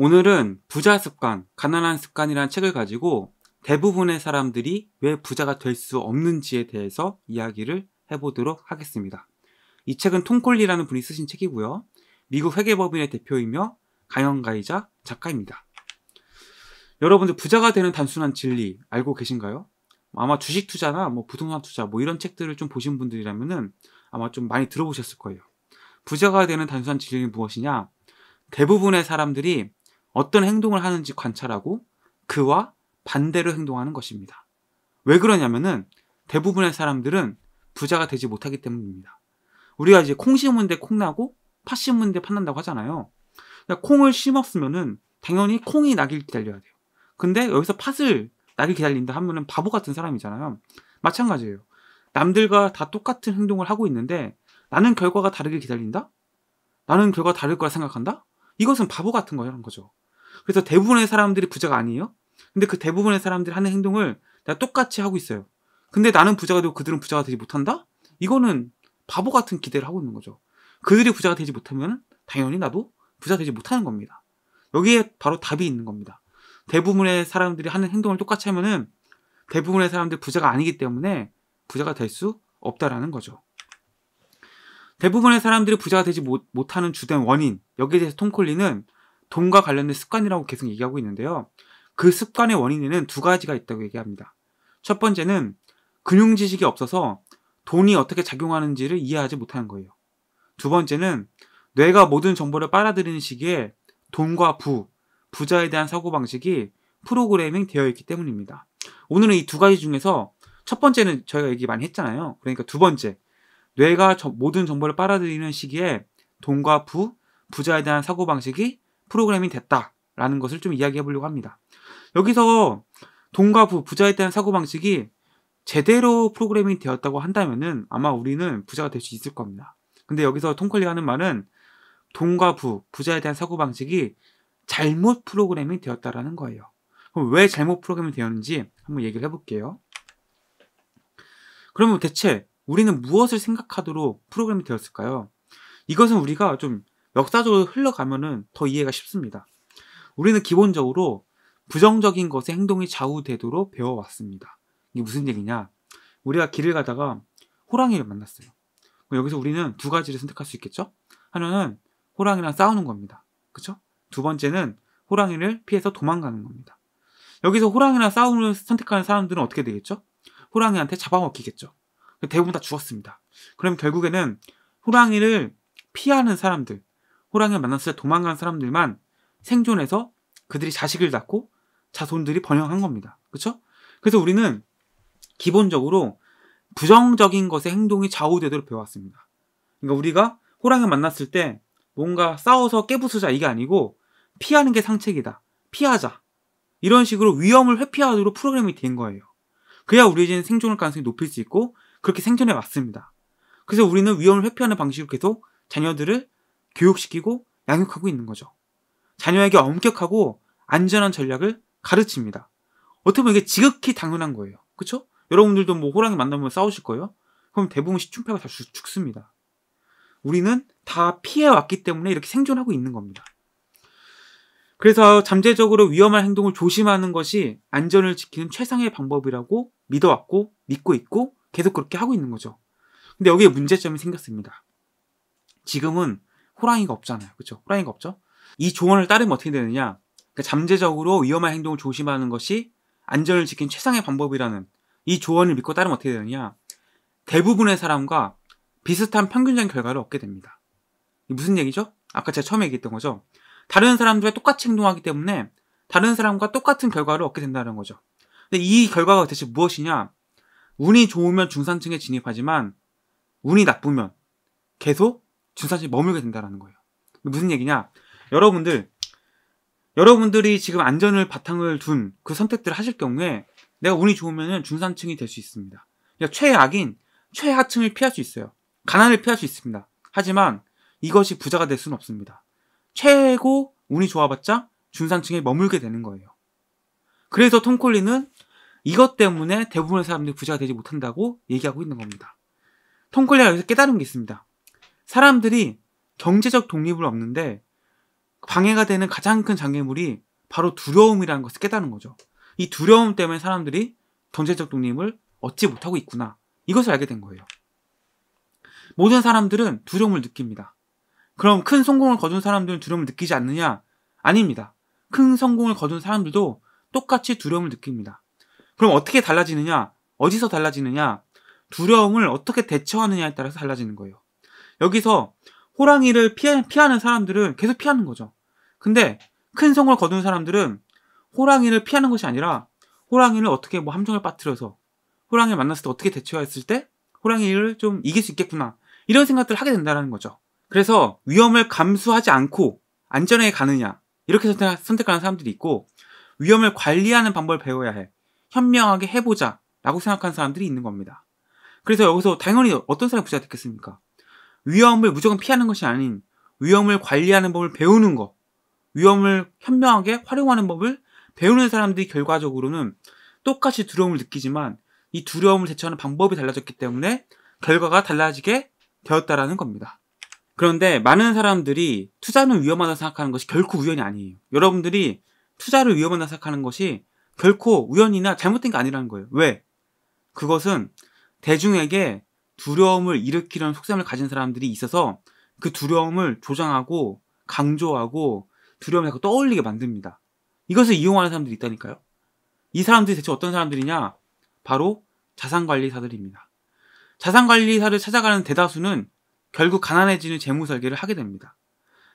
오늘은 부자 습관, 가난한 습관이란 책을 가지고 대부분의 사람들이 왜 부자가 될 수 없는지에 대해서 이야기를 해보도록 하겠습니다. 이 책은 통콜리라는 분이 쓰신 책이고요. 미국 회계법인의 대표이며 강연가이자 작가입니다. 여러분들 부자가 되는 단순한 진리 알고 계신가요? 아마 주식 투자나 뭐 부동산 투자 뭐 이런 책들을 좀 보신 분들이라면 아마 좀 많이 들어보셨을 거예요. 부자가 되는 단순한 진리는 무엇이냐? 대부분의 사람들이 어떤 행동을 하는지 관찰하고 그와 반대로 행동하는 것입니다. 왜 그러냐면은 대부분의 사람들은 부자가 되지 못하기 때문입니다. 우리가 이제 콩 심은 데 콩나고 팥 심은 데 팥난다고 하잖아요. 그러니까 콩을 심었으면은 당연히 콩이 나길 기다려야 돼요. 근데 여기서 팥을 나길 기다린다 하면은 바보 같은 사람이잖아요. 마찬가지예요. 남들과 다 똑같은 행동을 하고 있는데 나는 결과가 다르길 기다린다? 나는 결과 다를 거라 생각한다? 이것은 바보 같은 거라는 거죠. 그래서 대부분의 사람들이 부자가 아니에요. 근데 그 대부분의 사람들이 하는 행동을 내가 똑같이 하고 있어요. 근데 나는 부자가 되고 그들은 부자가 되지 못한다? 이거는 바보 같은 기대를 하고 있는 거죠. 그들이 부자가 되지 못하면 당연히 나도 부자 되지 못하는 겁니다. 여기에 바로 답이 있는 겁니다. 대부분의 사람들이 하는 행동을 똑같이 하면은 대부분의 사람들이 부자가 아니기 때문에 부자가 될 수 없다라는 거죠. 대부분의 사람들이 부자가 되지 못, 못하는 주된 원인, 여기에 대해서 톰 콜리는 돈과 관련된 습관이라고 계속 얘기하고 있는데요. 그 습관의 원인에는 두 가지가 있다고 얘기합니다. 첫 번째는 금융 지식이 없어서 돈이 어떻게 작용하는지를 이해하지 못하는 거예요. 두 번째는 뇌가 모든 정보를 빨아들이는 시기에 돈과 부, 부자에 대한 사고방식이 프로그래밍 되어 있기 때문입니다. 오늘은 이 두 가지 중에서 첫 번째는 저희가 얘기 많이 했잖아요. 그러니까 두 번째, 뇌가 모든 정보를 빨아들이는 시기에 돈과 부, 부자에 대한 사고방식이 프로그램이 됐다라는 것을 좀 이야기해 보려고 합니다. 여기서 돈과 부, 부자에 대한 사고방식이 제대로 프로그램이 되었다고 한다면 아마 우리는 부자가 될 수 있을 겁니다. 근데 여기서 톰컬리 하는 말은 돈과 부, 부자에 대한 사고방식이 잘못 프로그램이 되었다라는 거예요. 그럼 왜 잘못 프로그램이 되었는지 한번 얘기를 해볼게요. 그러면 대체 우리는 무엇을 생각하도록 프로그램이 되었을까요? 이것은 우리가 좀 역사적으로 흘러가면은 더 이해가 쉽습니다. 우리는 기본적으로 부정적인 것에 행동이 좌우되도록 배워왔습니다. 이게 무슨 얘기냐? 우리가 길을 가다가 호랑이를 만났어요. 여기서 우리는 두 가지를 선택할 수 있겠죠? 하나는 호랑이랑 싸우는 겁니다. 그쵸? 두 번째는 호랑이를 피해서 도망가는 겁니다. 여기서 호랑이랑 싸움을 선택하는 사람들은 어떻게 되겠죠? 호랑이한테 잡아먹히겠죠. 대부분 다 죽었습니다. 그럼 결국에는 호랑이를 피하는 사람들, 호랑이를 만났을 때 도망간 사람들만 생존해서 그들이 자식을 낳고 자손들이 번영한 겁니다. 그렇죠? 그래서 우리는 기본적으로 부정적인 것의 행동이 좌우되도록 배워왔습니다 그러니까 우리가 호랑이 를 만났을 때 뭔가 싸워서 깨부수자 이게 아니고 피하는 게 상책이다. 피하자. 이런 식으로 위험을 회피하도록 프로그램이 된 거예요. 그래야 우리는 생존할 가능성이 높일 수 있고 그렇게 생존해 왔습니다. 그래서 우리는 위험을 회피하는 방식으로 계속 자녀들을 교육시키고 양육하고 있는 거죠. 자녀에게 엄격하고 안전한 전략을 가르칩니다. 어떻게 보면 이게 지극히 당연한 거예요. 그쵸 여러분들도 뭐 호랑이 만나면 싸우실 거예요. 그럼 대부분 시춘패가 다 죽습니다. 우리는 다 피해왔기 때문에 이렇게 생존하고 있는 겁니다. 그래서 잠재적으로 위험한 행동을 조심하는 것이 안전을 지키는 최상의 방법이라고 믿어왔고 믿고 있고 계속 그렇게 하고 있는 거죠. 근데 여기에 문제점이 생겼습니다. 지금은 호랑이가 없잖아요. 그렇죠? 호랑이가 없죠? 이 조언을 따르면 어떻게 되느냐? 그러니까 잠재적으로 위험한 행동을 조심하는 것이 안전을 지킨 최상의 방법이라는 이 조언을 믿고 따르면 어떻게 되느냐? 대부분의 사람과 비슷한 평균적인 결과를 얻게 됩니다. 무슨 얘기죠? 아까 제가 처음에 얘기했던 거죠. 다른 사람들과 똑같이 행동하기 때문에 다른 사람과 똑같은 결과를 얻게 된다는 거죠. 근데 이 결과가 대체 무엇이냐? 운이 좋으면 중산층에 진입하지만 운이 나쁘면 계속 진사실 머물게 된다라는 거예요. 무슨 얘기냐? 여러분들 여러분들이 지금 안전을 바탕을 둔 그 선택들을 하실 경우에 내가 운이 좋으면 중산층이 될 수 있습니다. 그러니까 최악인 최하층을 피할 수 있어요. 가난을 피할 수 있습니다. 하지만 이것이 부자가 될 수는 없습니다. 최고 운이 좋아봤자 중산층에 머물게 되는 거예요. 그래서 톰콜리는 이것 때문에 대부분의 사람들이 부자가 되지 못한다고 얘기하고 있는 겁니다. 톰콜리가 여기서 깨달은 게 있습니다. 사람들이 경제적 독립을 얻는데 방해가 되는 가장 큰 장애물이 바로 두려움이라는 것을 깨달은 거죠. 이 두려움 때문에 사람들이 경제적 독립을 얻지 못하고 있구나. 이것을 알게 된 거예요. 모든 사람들은 두려움을 느낍니다. 그럼 큰 성공을 거둔 사람들은 두려움을 느끼지 않느냐? 아닙니다. 큰 성공을 거둔 사람들도 똑같이 두려움을 느낍니다. 그럼 어떻게 달라지느냐? 어디서 달라지느냐? 두려움을 어떻게 대처하느냐에 따라서 달라지는 거예요. 여기서 호랑이를 피해, 피하는 사람들은 계속 피하는 거죠. 근데 큰 성을 거둔 사람들은 호랑이를 피하는 것이 아니라 호랑이를 어떻게 뭐 함정을 빠뜨려서 호랑이를 만났을 때 어떻게 대처했을 때 호랑이를 좀 이길 수 있겠구나 이런 생각들을 하게 된다는 거죠. 그래서 위험을 감수하지 않고 안전하게 가느냐 이렇게 선택, 하는 사람들이 있고 위험을 관리하는 방법을 배워야 해 현명하게 해보자 라고 생각하는 사람들이 있는 겁니다. 그래서 여기서 당연히 어떤 사람이 부자가 됐겠습니까? 위험을 무조건 피하는 것이 아닌 위험을 관리하는 법을 배우는 것, 위험을 현명하게 활용하는 법을 배우는 사람들이 결과적으로는 똑같이 두려움을 느끼지만 이 두려움을 대처하는 방법이 달라졌기 때문에 결과가 달라지게 되었다라는 겁니다. 그런데 많은 사람들이 투자는 위험하다 생각하는 것이 결코 우연이 아니에요. 여러분들이 투자를 위험하다 생각하는 것이 결코 우연이나 잘못된 게 아니라는 거예요. 왜? 그것은 대중에게 두려움을 일으키려는 속셈을 가진 사람들이 있어서 그 두려움을 조장하고 강조하고 두려움을 자꾸 떠올리게 만듭니다. 이것을 이용하는 사람들이 있다니까요. 이 사람들이 대체 어떤 사람들이냐? 바로 자산관리사들입니다. 자산관리사를 찾아가는 대다수는 결국 가난해지는 재무설계를 하게 됩니다.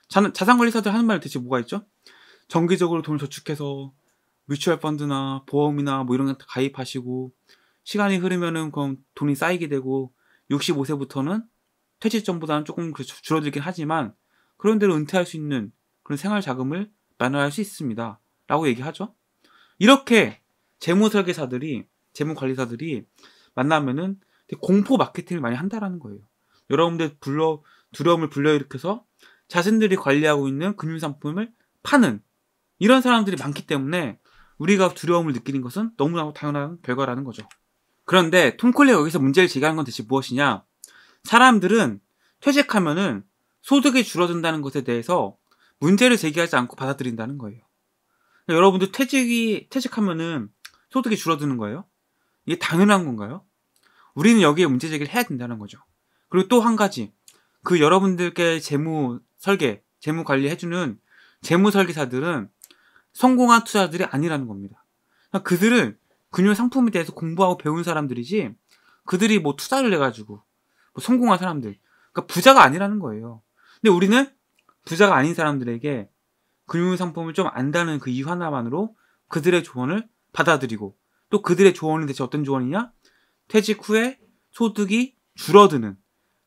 자, 자산관리사들 하는 말 대체 뭐가 있죠? 정기적으로 돈을 저축해서 뮤추얼 펀드나 보험이나 뭐 이런 거 가입하시고 시간이 흐르면은 그럼 돈이 쌓이게 되고 65세부터는 퇴직전보다는 조금 그 줄어들긴 하지만 그런대로 은퇴할 수 있는 그런 생활 자금을 마련할 수 있습니다. 라고 얘기하죠. 이렇게 재무 설계사들이, 재무 관리사들이 만나면은 공포 마케팅을 많이 한다라는 거예요. 여러분들 불러, 두려움을 불러일으켜서 자신들이 관리하고 있는 금융상품을 파는 이런 사람들이 많기 때문에 우리가 두려움을 느끼는 것은 너무나 당연한 결과라는 거죠. 그런데 톰 콜리가 여기서 문제를 제기하는 건 대체 무엇이냐? 사람들은 퇴직하면은 소득이 줄어든다는 것에 대해서 문제를 제기하지 않고 받아들인다는 거예요. 그러니까 여러분들 퇴직이 퇴직하면은 소득이 줄어드는 거예요? 이게 당연한 건가요? 우리는 여기에 문제 제기를 해야 된다는 거죠. 그리고 또 한 가지 그 여러분들께 재무 설계, 재무 관리 해주는 재무 설계사들은 성공한 투자들이 아니라는 겁니다. 그러니까 그들은 금융 상품에 대해서 공부하고 배운 사람들이지 그들이 뭐 투자를 해가지고 뭐 성공한 사람들 그러니까 부자가 아니라는 거예요. 근데 우리는 부자가 아닌 사람들에게 금융 상품을 좀 안다는 그 이유 하나만으로 그들의 조언을 받아들이고 또 그들의 조언이 대체 어떤 조언이냐? 퇴직 후에 소득이 줄어드는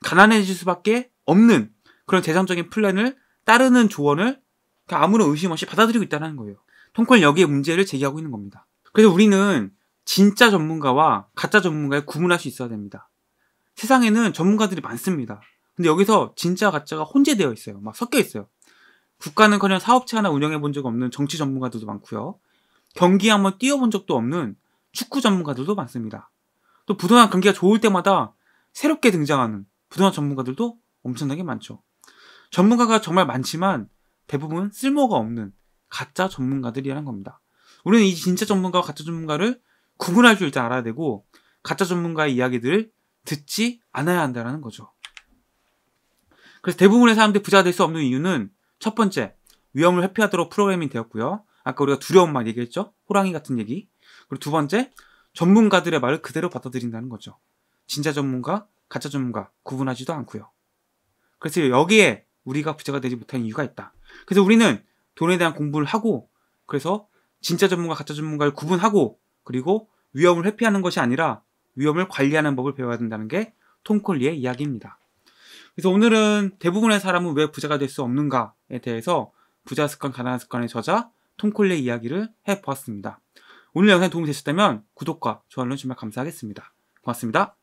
가난해질 수밖에 없는 그런 재정적인 플랜을 따르는 조언을 아무런 의심 없이 받아들이고 있다는 거예요. 통권 여기에 문제를 제기하고 있는 겁니다. 그래서 우리는 진짜 전문가와 가짜 전문가의 구분할 수 있어야 됩니다. 세상에는 전문가들이 많습니다. 근데 여기서 진짜 가짜가 혼재되어 있어요. 막 섞여 있어요. 국가는커녕 사업체 하나 운영해 본 적 없는 정치 전문가들도 많고요. 경기 한번 뛰어본 적도 없는 축구 전문가들도 많습니다. 또 부동산 경기가 좋을 때마다 새롭게 등장하는 부동산 전문가들도 엄청나게 많죠. 전문가가 정말 많지만 대부분 쓸모가 없는 가짜 전문가들이라는 겁니다. 우리는 이 진짜 전문가와 가짜 전문가를 구분할 줄 알아야 되고 가짜 전문가의 이야기들을 듣지 않아야 한다는 거죠. 그래서 대부분의 사람들이 부자가 될 수 없는 이유는 첫 번째, 위험을 회피하도록 프로그래밍 되었고요. 아까 우리가 두려운 말 얘기했죠? 호랑이 같은 얘기. 그리고 두 번째, 전문가들의 말을 그대로 받아들인다는 거죠. 진짜 전문가, 가짜 전문가 구분하지도 않고요. 그래서 여기에 우리가 부자가 되지 못한 이유가 있다. 그래서 우리는 돈에 대한 공부를 하고 그래서 진짜 전문가, 가짜 전문가를 구분하고 그리고 위험을 회피하는 것이 아니라 위험을 관리하는 법을 배워야 된다는 게 톰콜리의 이야기입니다. 그래서 오늘은 대부분의 사람은 왜 부자가 될 수 없는가에 대해서 부자 습관, 가난한 습관의 저자 톰콜리의 이야기를 해보았습니다. 오늘 영상이 도움이 되셨다면 구독과 좋아요는 정말 감사하겠습니다. 고맙습니다.